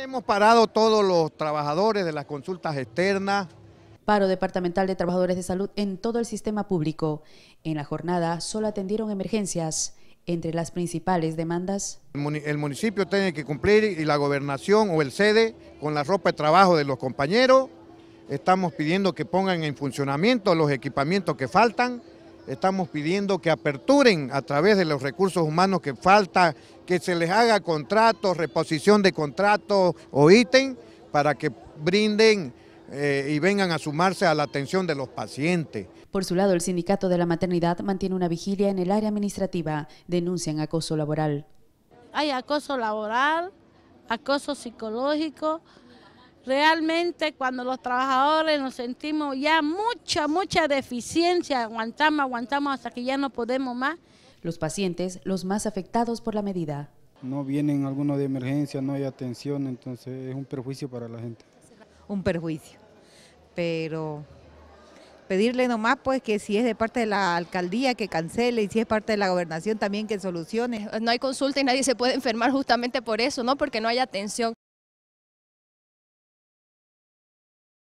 Hemos parado todos los trabajadores de las consultas externas. Paro departamental de trabajadores de salud en todo el sistema público. En la jornada solo atendieron emergencias. Entre las principales demandas. El municipio tiene que cumplir y la gobernación o el sede con la ropa de trabajo de los compañeros. Estamos pidiendo que pongan en funcionamiento los equipamientos que faltan estamos pidiendo que aperturen a través de los recursos humanos que falta, que se les haga contratos, reposición de contratos o ítem para que brinden eh, y vengan a sumarse a la atención de los pacientes. Por su lado, el sindicato de la maternidad mantiene una vigilia en el área administrativa. Denuncian acoso laboral. Hay acoso laboral, acoso psicológico, Realmente cuando los trabajadores nos sentimos ya mucha, mucha deficiencia, aguantamos, aguantamos hasta que ya no podemos más. Los pacientes, los más afectados por la medida. No vienen algunos de emergencia, no hay atención, entonces es un perjuicio para la gente. Un perjuicio, pero pedirle nomás pues que si es de parte de la alcaldía que cancele y si es parte de la gobernación también que solucione. No hay consulta y nadie se puede enfermar justamente por eso, ¿no? Porque no hay atención.